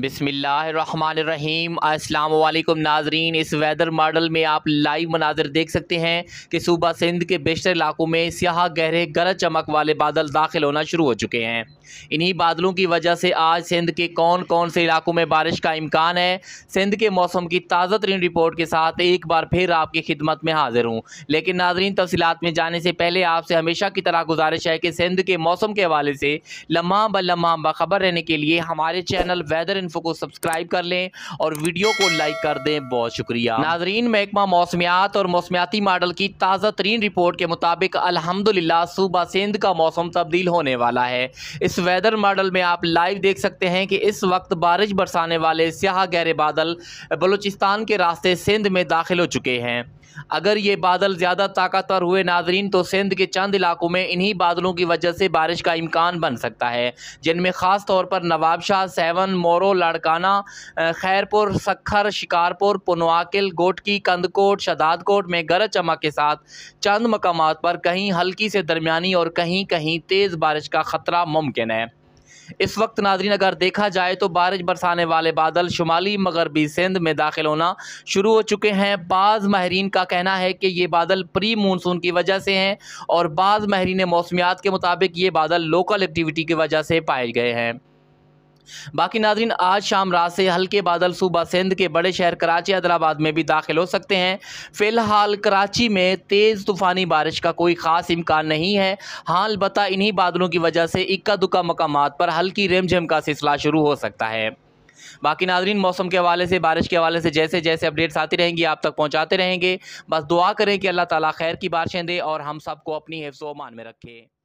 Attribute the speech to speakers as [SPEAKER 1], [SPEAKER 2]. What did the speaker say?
[SPEAKER 1] बिसमीम् अल्लाम नाजरीन इस वेदर मॉडल में आप लाइव मनाजर देख सकते हैं कि सूबा सिंध के बेशर इलाकों में स्याह गहरे गरज चमक वाले बादल दाखिल होना शुरू हो चुके हैं इन्हीं बादलों की वजह से आज सिंध के कौन कौन से इलाकों में बारिश का इम्कान है सिंध के मौसम की ताज़ा तरीन रिपोर्ट के साथ एक बार फिर आपकी खिदमत में हाजिर हूँ लेकिन नाजरीन तफसीत में जाने से पहले आपसे हमेशा की तरह गुजारिश है कि सिंध के मौसम के हवाले से लम्हा ब लम्हा बखबर रहने के लिए हमारे चैनल वेदर इन्फो को सब्सक्राइब कर लें और वीडियो को लाइक कर दें बहुत शुक्रिया नाजरीन महकमा मौसमियात और मौसमियाती मॉडल की ताज़ा तरीन रिपोर्ट के मुताबिक अलहमदिल्ला सूबा सिंध का मौसम तब्दील होने वाला है इस वेदर मॉडल में आप लाइव देख सकते हैं कि इस वक्त बारिश बरसाने वाले स्याह गहरे बादल बलूचिस्तान के रास्ते सिंध में दाखिल हो चुके हैं अगर ये बादल ज़्यादा ताकतवर हुए नाजरीन तो सिंध के चंद इलाकों में इन्हीं बादलों की वजह से बारिश का इम्कान बन सकता है जिनमें ख़ास तौर पर नवाबशाह सेवन मोरो लाड़काना खैरपुर सखर शिकारपुर पुनवाकिल गोटकी कंदकोट शदादकोट में गरज चमक के साथ चंद मकाम पर कहीं हल्की से दरमिया और कहीं कहीं तेज़ बारिश का ख़तरा मुमकिन है इस वक्त नाजरीन अगर देखा जाए तो बारिश बरसाने वाले बादल शुमाली मगरबी सिंध में दाखिल होना शुरू हो चुके हैं बाज़ माहरीन का कहना है कि ये बादल प्री मानसून की वजह से हैं और बाज़ माहरीन मौसमियात के मुताबिक ये बादल लोकल एक्टिविटी की वजह से पाए गए हैं बाकी नाजरीन आज शाम रात से हल्के बादल सूबा सिंध के बड़े शहर कराची हैदराबाद में भी दाखिल हो सकते हैं फिलहाल कराची में तेज़ तूफ़ानी बारिश का कोई ख़ास इम्कान नहीं है हाँ अलबत् इन्हीं बादलों की वजह से इक्का दुक्का मकाम पर हल्की रेमझेम का सिलसिला शुरू हो सकता है बाकी नाजरीन मौसम के हवाले से बारिश के हवाले से जैसे जैसे अपडेट्स आती रहेंगी आप तक पहुँचाते रहेंगे बस दुआ करें कि अल्लाह ताली खैर की बारिशें दे और हम सबको अपनी हिफ्स मान में रखें